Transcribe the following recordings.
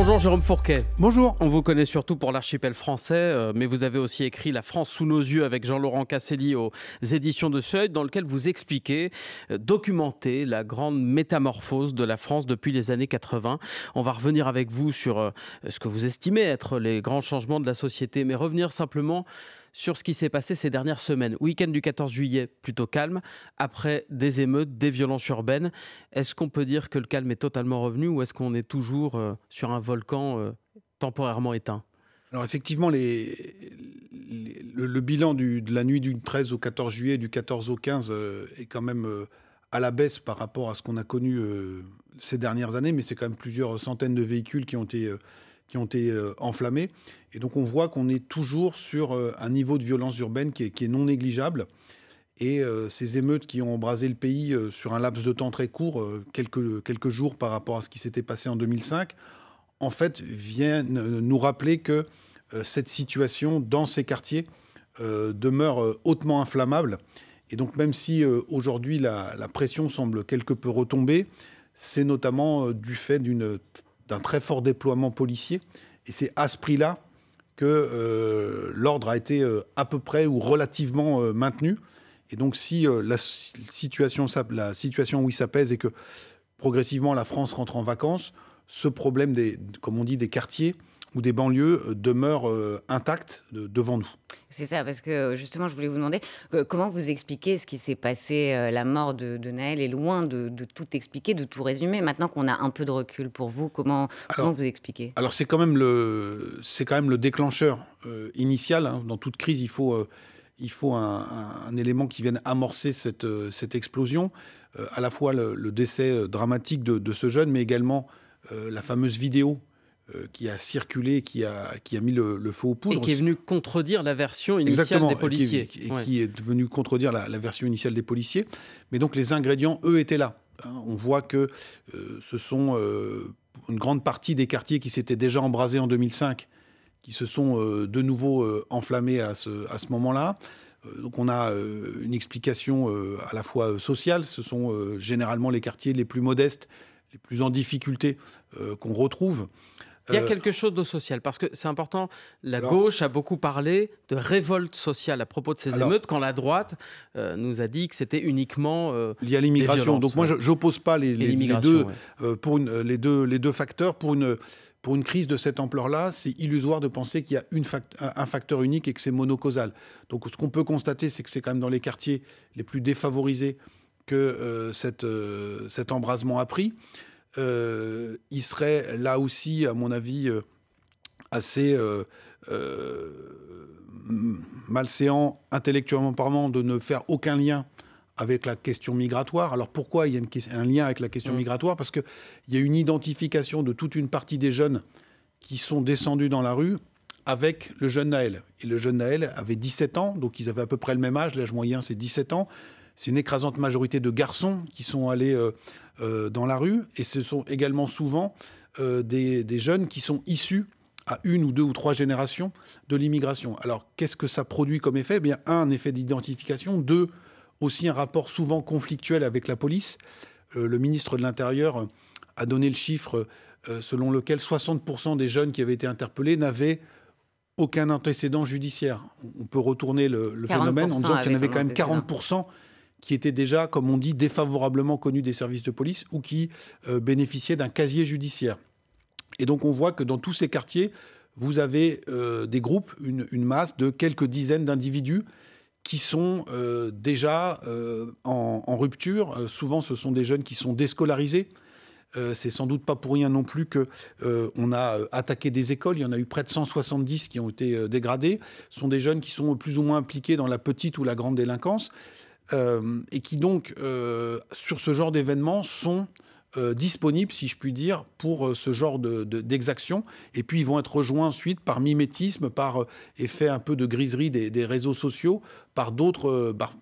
Bonjour Jérôme Fourquet. Bonjour. On vous connaît surtout pour l'archipel français, euh, mais vous avez aussi écrit La France sous nos yeux avec Jean-Laurent Casselli aux éditions de Seuil, dans lequel vous expliquez, euh, documentez la grande métamorphose de la France depuis les années 80. On va revenir avec vous sur euh, ce que vous estimez être les grands changements de la société, mais revenir simplement sur ce qui s'est passé ces dernières semaines. Week-end du 14 juillet, plutôt calme, après des émeutes, des violences urbaines. Est-ce qu'on peut dire que le calme est totalement revenu ou est-ce qu'on est toujours euh, sur un volcan euh, temporairement éteint alors effectivement, le, bilan de la nuit du 13 au 14 juillet, du 14 au 15, euh, est quand même à la baisse par rapport à ce qu'on a connu ces dernières années, mais c'est quand même plusieurs centaines de véhicules qui ont été qui ont été euh, enflammés enflammées. Et donc on voit qu'on est toujours sur euh, un niveau de violence urbaine qui est, non négligeable. Et euh, ces émeutes qui ont embrasé le pays sur un laps de temps très court, quelques, quelques jours par rapport à ce qui s'était passé en 2005, en fait, viennent nous rappeler que cette situation dans ces quartiers demeure hautement inflammable. Et donc même si aujourd'hui la, la pression semble quelque peu retomber, c'est notamment du fait d'une d'un très fort déploiement policier. Et c'est à ce prix-là que euh, l'ordre a été euh, à peu près ou relativement euh, maintenu. Et donc, si la situation, la situation où il s'apaise et que progressivement la France rentre en vacances, ce problème des, comme on dit, des quartiers ou des banlieues euh, demeurent euh, intactes devant nous. C'est ça, parce que euh, justement, je voulais vous demander comment vous expliquez ce qui s'est passé. la mort de, de, Naël est loin de, tout expliquer, de tout résumer. Maintenant qu'on a un peu de recul pour vous, comment, vous expliquez Alors, c'est quand, même le, quand même le déclencheur initial. Hein. Dans toute crise, il faut, il faut un, élément qui vienne amorcer cette, cette explosion. à la fois le, décès dramatique de, ce jeune, mais également la fameuse vidéo euh, qui a circulé, qui a, qui a mis le, feu aux poudres. Et qui est venu contredire la version initiale des policiers. Et, qui est, et qui est venu contredire la, version initiale des policiers. Mais donc les ingrédients, eux, étaient là. Hein. on voit que euh, ce sont euh, une grande partie des quartiers qui s'étaient déjà embrasés en 2005, qui se sont de nouveau enflammés à ce, à ce moment-là. Donc on a une explication à la fois sociale, ce sont généralement les quartiers les plus modestes, les plus en difficulté qu'on retrouve. Il y a euh, quelque chose de social, parce que c'est important, la gauche a beaucoup parlé de révolte sociale à propos de ces émeutes, quand la droite euh, nous a dit que c'était uniquement... Euh, il y a l'immigration, donc moi je j'oppose pas les, deux, pour les, deux, les deux facteurs pour une... Pour une crise de cette ampleur-là, c'est illusoire de penser qu'il y a une un facteur unique et que c'est monocausal. Donc ce qu'on peut constater, c'est que c'est quand même dans les quartiers les plus défavorisés que cette cet embrasement a pris. Euh, il serait là aussi, à mon avis, euh, assez euh, malséant intellectuellement parlant de ne faire aucun lien avec la question migratoire. Alors pourquoi il y a un lien avec la question mm. migratoire Parce qu'il y a une identification de toute une partie des jeunes qui sont descendus dans la rue avec le jeune Naël. Et le jeune Naël avait 17 ans, donc ils avaient à peu près le même âge, l'âge moyen c'est 17 ans c'est une écrasante majorité de garçons qui sont allés euh, euh, dans la rue. Et ce sont également souvent euh, des, jeunes qui sont issus à une ou deux ou trois générations de l'immigration. Alors, qu'est-ce que ça produit comme effet eh Bien, un, un effet d'identification. Deux, aussi un rapport souvent conflictuel avec la police. le ministre de l'Intérieur a donné le chiffre selon lequel 60% des jeunes qui avaient été interpellés n'avaient aucun antécédent judiciaire. On peut retourner le phénomène en disant qu'il y en avait quand même 40% qui étaient déjà, comme on dit, défavorablement connus des services de police ou qui euh, bénéficiaient d'un casier judiciaire. Et donc on voit que dans tous ces quartiers, vous avez euh, des groupes, une, masse de quelques dizaines d'individus qui sont euh, déjà en, rupture. souvent, ce sont des jeunes qui sont déscolarisés. c'est sans doute pas pour rien non plus qu'on a attaqué des écoles. Il y en a eu près de 170 qui ont été dégradés. dégradées. Ce sont des jeunes qui sont plus ou moins impliqués dans la petite ou la grande délinquance. Euh, et qui donc, euh, sur ce genre d'événements, sont euh, disponibles, si je puis dire, pour ce genre d'exactions. De, et puis, ils vont être rejoints ensuite par mimétisme, par effet un peu de griserie des, réseaux sociaux, par d'autres par,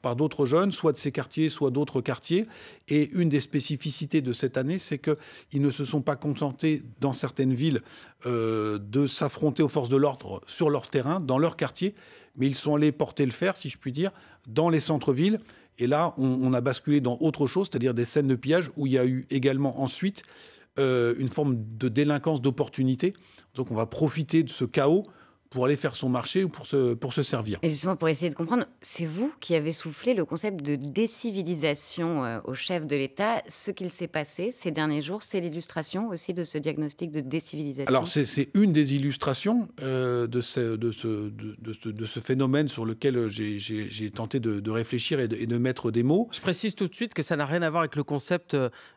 jeunes, soit de ces quartiers, soit d'autres quartiers. Et une des spécificités de cette année, c'est qu'ils ne se sont pas contentés, dans certaines villes, de s'affronter aux forces de l'ordre sur leur terrain, dans leur quartier, mais ils sont allés porter le fer, si je puis dire, dans les centres-villes. Et là, on, a basculé dans autre chose, c'est-à-dire des scènes de pillage où il y a eu également ensuite euh, une forme de délinquance d'opportunité. Donc on va profiter de ce chaos pour aller faire son marché ou pour se, pour se servir. Et justement, pour essayer de comprendre, c'est vous qui avez soufflé le concept de décivilisation euh, au chef de l'État. Ce qu'il s'est passé ces derniers jours, c'est l'illustration aussi de ce diagnostic de décivilisation. Alors, c'est une des illustrations euh, de, ce, de, ce, de, ce, phénomène sur lequel j'ai tenté de, réfléchir et, de, mettre des mots. Je précise tout de suite que ça n'a rien à voir avec le concept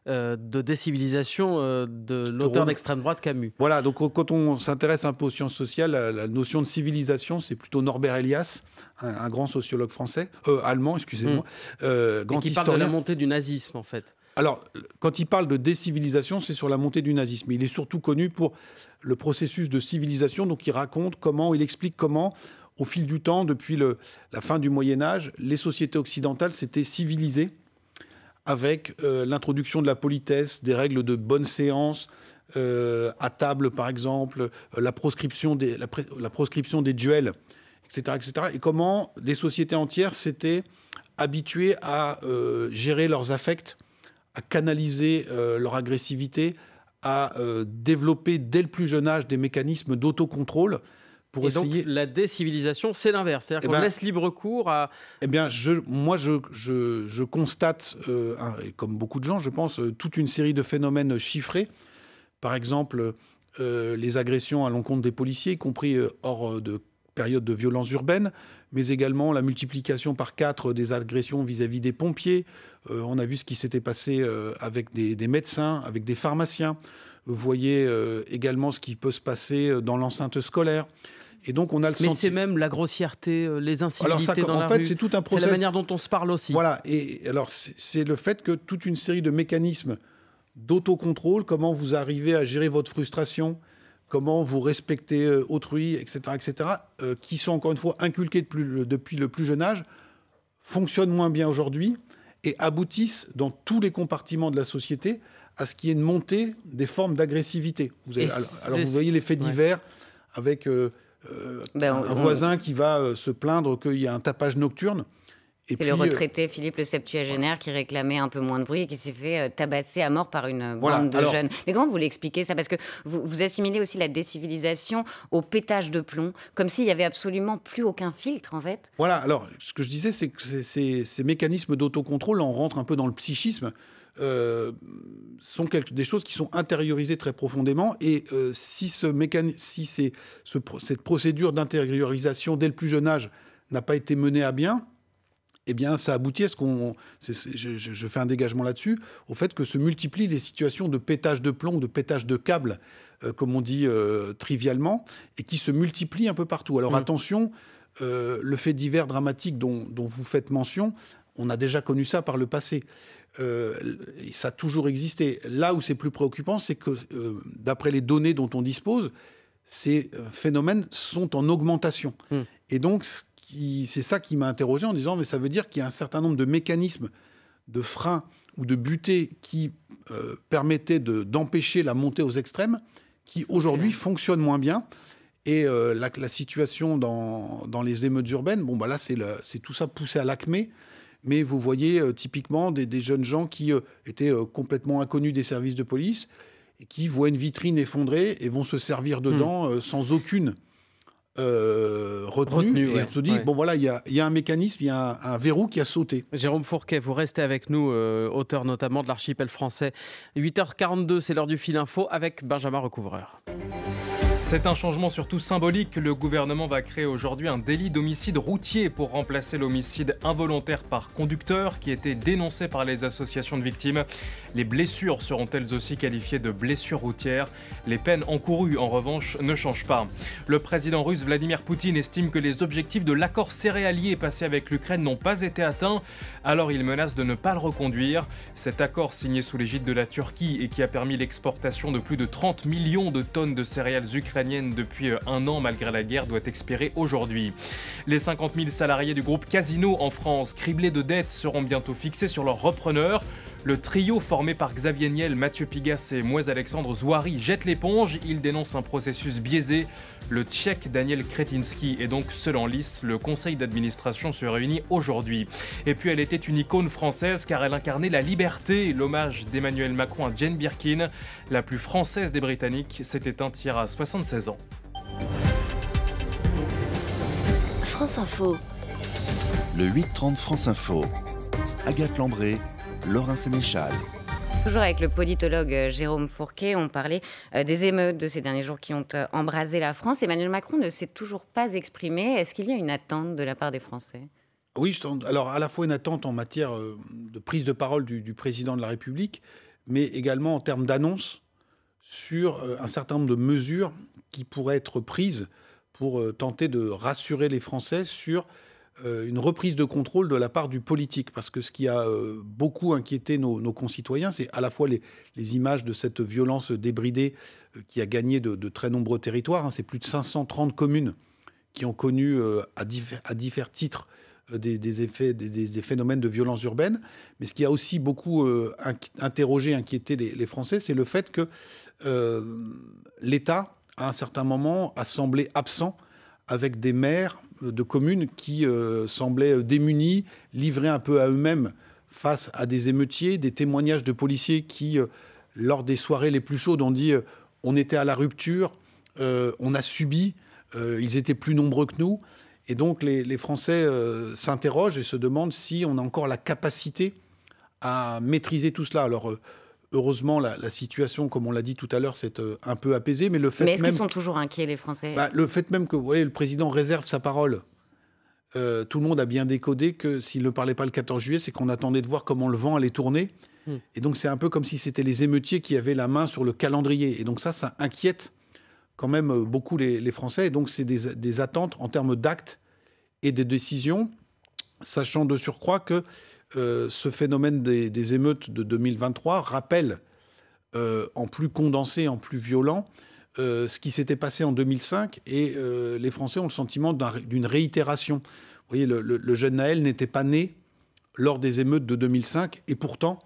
euh, de décivilisation de l'auteur d'extrême droite Camus. Voilà, donc quand on s'intéresse un peu aux sciences sociales, la notion de civilisation, c'est plutôt Norbert Elias, un, grand sociologue français, euh, allemand, excusez-moi, hmm. euh, qui parle de la montée du nazisme, en fait. Alors, quand il parle de décivilisation, c'est sur la montée du nazisme. Il est surtout connu pour le processus de civilisation, donc il raconte comment, il explique comment, au fil du temps, depuis le, la fin du Moyen Âge, les sociétés occidentales s'étaient civilisées avec euh, l'introduction de la politesse, des règles de bonne séance, euh, à table par exemple, euh, la proscription des, la, proscription des duels, etc., etc. Et comment des sociétés entières s'étaient habituées à euh, gérer leurs affects, à canaliser leur agressivité, à développer dès le plus jeune âge des mécanismes d'autocontrôle pour essayer... la décivilisation, c'est l'inverse. C'est-à-dire eh qu'on ben laisse libre cours à. Eh bien, je, moi, je, je, constate, comme beaucoup de gens, je pense, toute une série de phénomènes chiffrés par exemple, euh, les agressions à l'encontre des policiers, y compris euh, hors euh, de période de violence urbaine, mais également la multiplication par quatre des agressions vis-à-vis des pompiers. on a vu ce qui s'était passé avec des, médecins, avec des pharmaciens. Vous voyez également ce qui peut se passer dans l'enceinte scolaire. Et donc on a le Mais c'est même la grossièreté, les incivilités dans fait, C'est tout un C'est la manière dont on se parle aussi. Voilà. Et alors c'est le fait que toute une série de mécanismes d'autocontrôle, comment vous arrivez à gérer votre frustration, comment vous respectez euh, autrui, etc., etc., euh, qui sont encore une fois inculqués depuis le plus jeune âge, fonctionnent moins bien aujourd'hui et aboutissent dans tous les compartiments de la société à ce qui est une montée des formes d'agressivité. Alors, vous voyez l'effet divers avec euh, ben, un, voisin qui va se plaindre qu'il y a un tapage nocturne. C'est le euh, retraité Philippe le septuagénaire qui réclamait un peu moins de bruit et qui s'est fait euh, tabasser à mort par une euh, bande de jeunes. Mais comment vous l'expliquez ça Parce que vous, vous, assimilez aussi la décivilisation au pétage de plomb, comme s'il n'y avait absolument plus aucun filtre en fait. Voilà. Alors ce que je disais, c'est que ces, mécanismes d'autocontrôle, on rentre un peu dans le psychisme. sont des choses qui sont intériorisées très profondément. Et si, ce si cette procédure d'intériorisation dès le plus jeune âge n'a pas été menée à bien, eh bien, ça aboutit à ce qu'on. Je, fais un dégagement là-dessus, au fait que se multiplient les situations de pétage de plomb, de pétage de câble, euh, comme on dit euh, trivialement, et qui se multiplient un peu partout. Alors mm. attention, euh, le fait divers dramatique dont, vous faites mention, on a déjà connu ça par le passé. ça a toujours existé. Là où c'est plus préoccupant, c'est que, d'après les données dont on dispose, ces phénomènes sont en augmentation. Mm. Et donc, c'est ça qui m'a interrogé en disant, mais ça veut dire qu'il y a un certain nombre de mécanismes de freins ou de butées qui euh, permettaient d'empêcher la montée aux extrêmes, qui aujourd'hui fonctionnent moins bien. Et euh, la, situation dans, les émeutes urbaines, bon, bah là, c'est tout ça poussé à l'acmé. Mais vous voyez euh, typiquement des, jeunes gens qui étaient complètement inconnus des services de police et qui voient une vitrine effondrée et vont se servir dedans hmm. sans aucune euh, retenu, et se dit bon voilà il y, a, un mécanisme, il y a un, verrou qui a sauté. Jérôme Fourquet, vous restez avec nous, euh, auteur notamment de l'archipel français. 8h42, c'est l'heure du fil info avec Benjamin Recouvreur. C'est un changement surtout symbolique. Le gouvernement va créer aujourd'hui un délit d'homicide routier pour remplacer l'homicide involontaire par conducteur qui était dénoncé par les associations de victimes. Les blessures seront elles aussi qualifiées de blessures routières. Les peines encourues, en revanche, ne changent pas. Le président russe Vladimir Poutine estime que les objectifs de l'accord céréalier passé avec l'Ukraine n'ont pas été atteints, alors il menace de ne pas le reconduire. Cet accord signé sous l'égide de la Turquie et qui a permis l'exportation de plus de 30 millions de tonnes de céréales ukrainiennes depuis euh, un an malgré la guerre doit expirer aujourd'hui. Les 50 000 salariés du groupe Casino en France, criblés de dettes, seront bientôt fixés sur leurs repreneurs. Le trio formé par Xavier Niel, Mathieu Pigas et Moise Alexandre Zouari jette l'éponge. Il dénonce un processus biaisé. Le tchèque Daniel Kretinsky est donc selon en Le conseil d'administration se réunit aujourd'hui. Et puis elle était une icône française car elle incarnait la liberté. L'hommage d'Emmanuel Macron à Jane Birkin, la plus française des Britanniques, s'est un hier à 76 ans. France Info. Le 8-30 France Info. Agathe Lambré, Laurent Sénéchal. Toujours avec le politologue euh, Jérôme Fourquet, on parlait euh, des émeutes de ces derniers jours qui ont euh, embrasé la France. Emmanuel Macron ne s'est toujours pas exprimé. Est-ce qu'il y a une attente de la part des Français Oui, alors à la fois une attente en matière de prise de parole du, du président de la République, mais également en termes d'annonce sur un certain nombre de mesures qui pourraient être prises pour tenter de rassurer les Français sur euh, une reprise de contrôle de la part du politique. Parce que ce qui a euh, beaucoup inquiété nos, concitoyens, c'est à la fois les, images de cette violence débridée euh, qui a gagné de, très nombreux territoires. Hein. C'est plus de 530 communes qui ont connu à, différents titres des, effets, des, phénomènes de violence urbaine. Mais ce qui a aussi beaucoup interrogé, inquiété les, Français, c'est le fait que l'État, à un certain moment, a semblé absent avec des maires de communes qui euh, semblaient démunis, livrés un peu à eux-mêmes face à des émeutiers, des témoignages de policiers qui, euh, lors des soirées les plus chaudes, ont dit euh, on était à la rupture, on a subi, ils étaient plus nombreux que nous. Et donc les, les Français s'interrogent et se demandent si on a encore la capacité à maîtriser tout cela. Alors Heureusement, la, situation, comme on l'a dit tout à l'heure, s'est euh, un peu apaisée. Mais, le fait est-ce qu'ils sont toujours inquiets, les Français bah, Le fait même que voyez, le président réserve sa parole. Euh, tout le monde a bien décodé que s'il ne parlait pas le 14 juillet, c'est qu'on attendait de voir comment le vent allait tourner. Hmm. Et donc, c'est un peu comme si c'était les émeutiers qui avaient la main sur le calendrier. Et donc, ça, ça inquiète quand même euh, beaucoup les, Français. Et donc, c'est des, des attentes en termes d'actes et de décisions, sachant de surcroît que euh, ce phénomène des, émeutes de 2023 rappelle euh, en plus condensé, en plus violent, euh, ce qui s'était passé en 2005 et les Français ont le sentiment d'une réitération. Vous voyez, le, jeune Naël n'était pas né lors des émeutes de 2005 et pourtant,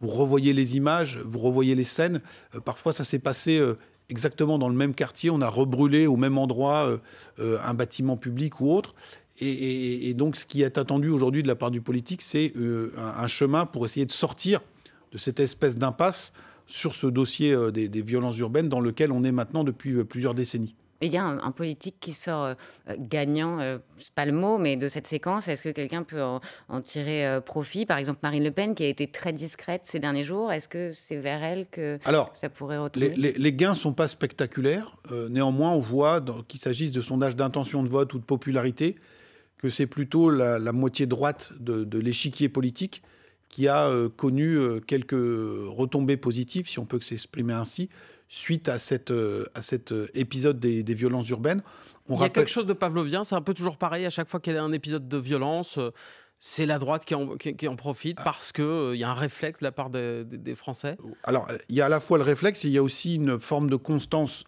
vous revoyez les images, vous revoyez les scènes. parfois, ça s'est passé exactement dans le même quartier. On a rebrûlé au même endroit un bâtiment public ou autre. Et, donc, ce qui est attendu aujourd'hui de la part du politique, c'est euh, un, chemin pour essayer de sortir de cette espèce d'impasse sur ce dossier euh, des, violences urbaines dans lequel on est maintenant depuis euh, plusieurs décennies. Il y a un, politique qui sort gagnant, c'est pas le mot, mais de cette séquence. Est-ce que quelqu'un peut en, tirer profit Par exemple, Marine Le Pen, qui a été très discrète ces derniers jours, est-ce que c'est vers elle que ça pourrait retourner les, les, gains ne sont pas spectaculaires. néanmoins, on voit, qu'il s'agisse de sondages d'intention de vote ou de popularité, que c'est plutôt la, moitié droite de, l'échiquier politique qui a euh, connu euh, quelques retombées positives, si on peut s'exprimer ainsi, suite à, cette, euh, à cet épisode des, violences urbaines. Il y a quelque chose de pavlovien, c'est un peu toujours pareil à chaque fois qu'il y a un épisode de violence c'est la droite qui en, profite ah. parce qu'il y a un réflexe de la part des, des Français Alors, il y a à la fois le réflexe et il y a aussi une forme de constance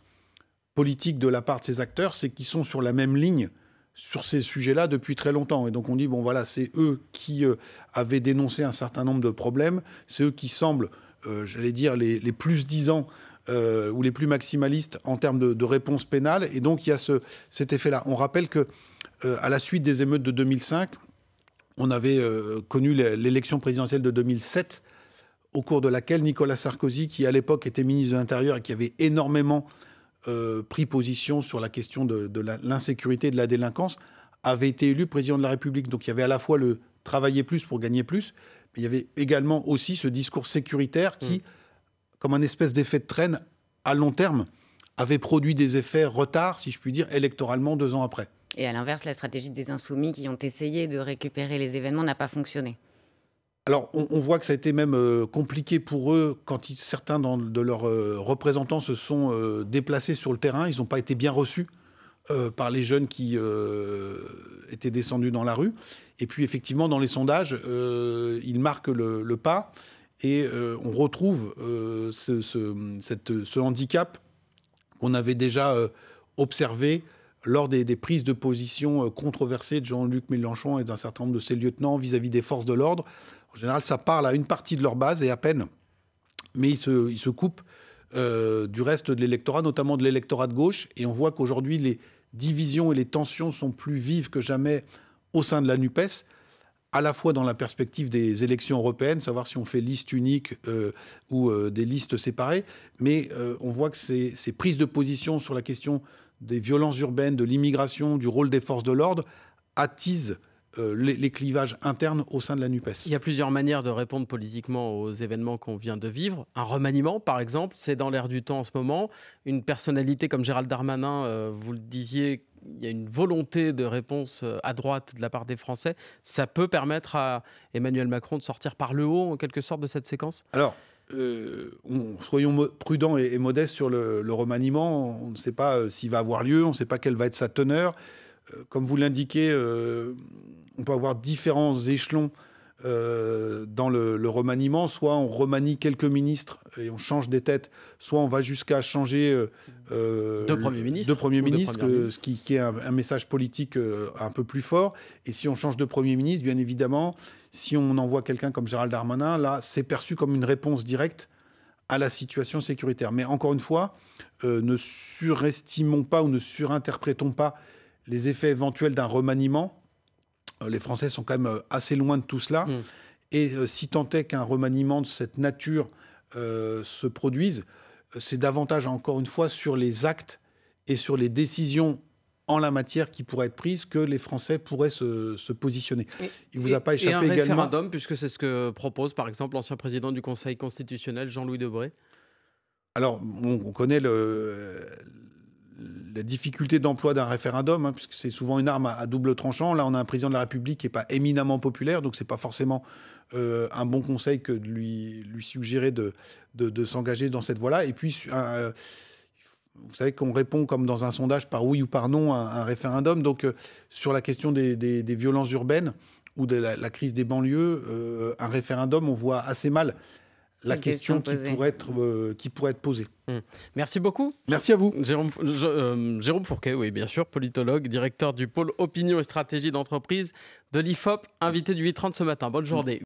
politique de la part de ces acteurs, c'est qu'ils sont sur la même ligne sur ces sujets-là depuis très longtemps. Et donc on dit, bon voilà, c'est eux qui euh, avaient dénoncé un certain nombre de problèmes, c'est eux qui semblent, euh, j'allais dire, les, plus disants euh, ou les plus maximalistes en termes de, réponse pénale. Et donc il y a ce, cet effet-là. On rappelle que à la suite des émeutes de 2005, on avait connu l'élection présidentielle de 2007, au cours de laquelle Nicolas Sarkozy, qui à l'époque était ministre de l'Intérieur et qui avait énormément euh, pris position sur la question de, l'insécurité et de la délinquance, avait été élu président de la République. Donc il y avait à la fois le travailler plus pour gagner plus, mais il y avait également aussi ce discours sécuritaire qui, mm. comme un espèce d'effet de traîne à long terme, avait produit des effets retard, si je puis dire, électoralement deux ans après. Et à l'inverse, la stratégie des insoumis qui ont essayé de récupérer les événements n'a pas fonctionné. Alors, on, voit que ça a été même euh, compliqué pour eux quand certains de leurs euh, représentants se sont euh, déplacés sur le terrain. Ils n'ont pas été bien reçus par les jeunes qui étaient descendus dans la rue. Et puis, effectivement, dans les sondages, ils marquent le, pas et on retrouve ce, handicap qu'on avait déjà observé lors des, prises de position controversées de Jean-Luc Mélenchon et d'un certain nombre de ses lieutenants vis-à-vis des forces de l'ordre, en général, ça parle à une partie de leur base et à peine, mais ils se, coupent euh, du reste de l'électorat, notamment de l'électorat de gauche. Et on voit qu'aujourd'hui, les divisions et les tensions sont plus vives que jamais au sein de la NUPES, à la fois dans la perspective des élections européennes, savoir si on fait liste unique euh, ou euh, des listes séparées, mais on voit que ces prises de position sur la question des violences urbaines, de l'immigration, du rôle des forces de l'ordre attisent euh, les, clivages internes au sein de la NUPES. Il y a plusieurs manières de répondre politiquement aux événements qu'on vient de vivre. Un remaniement, par exemple, c'est dans l'air du temps en ce moment. Une personnalité comme Gérald Darmanin, euh, vous le disiez, il y a une volonté de réponse euh, à droite de la part des Français. Ça peut permettre à Emmanuel Macron de sortir par le haut, en quelque sorte, de cette séquence Alors, soyons prudents et, modestes sur le, remaniement. On ne sait pas s'il va avoir lieu, on ne sait pas quelle va être sa teneur. Euh, comme vous l'indiquez, euh, on peut avoir différents échelons euh, dans le, remaniement, soit on remanie quelques ministres et on change des têtes, soit on va jusqu'à changer euh, deux premiers ministres, ce qui, est un, message politique un peu plus fort. Et si on change de premier ministre, bien évidemment, si on envoie quelqu'un comme Gérald Darmanin, là, c'est perçu comme une réponse directe à la situation sécuritaire. Mais encore une fois, ne surestimons pas ou ne surinterprétons pas les effets éventuels d'un remaniement. Euh, les Français sont quand même euh, assez loin de tout cela. Mm. Et euh, si tant est qu'un remaniement de cette nature se produise, c'est davantage, encore une fois, sur les actes et sur les décisions en la matière qui pourraient être prises que les Français pourraient se, positionner. Il Il vous a pas échappé et un également... référendum, puisque c'est ce que propose, par exemple, l'ancien président du Conseil constitutionnel, Jean-Louis Debré alors, on, connaît le, la difficulté d'emploi d'un référendum, hein, puisque c'est souvent une arme à, double tranchant. Là, on a un président de la République qui n'est pas éminemment populaire, donc ce n'est pas forcément euh, un bon conseil que de lui, lui suggérer de, s'engager dans cette voie-là. Et puis, euh, vous savez qu'on répond comme dans un sondage par oui ou par non à un, référendum. Donc, euh, sur la question des, violences urbaines ou de la crise des banlieues, un référendum, on voit assez mal la question, qui, pourrait être, euh, qui pourrait être posée. Hmm. Merci beaucoup. Merci à vous. Euh, Jérôme, Fourquet, oui, bien sûr, politologue, directeur du pôle opinion et stratégie d'entreprise de l'IFOP, invité du 830 ce matin. Bonne journée.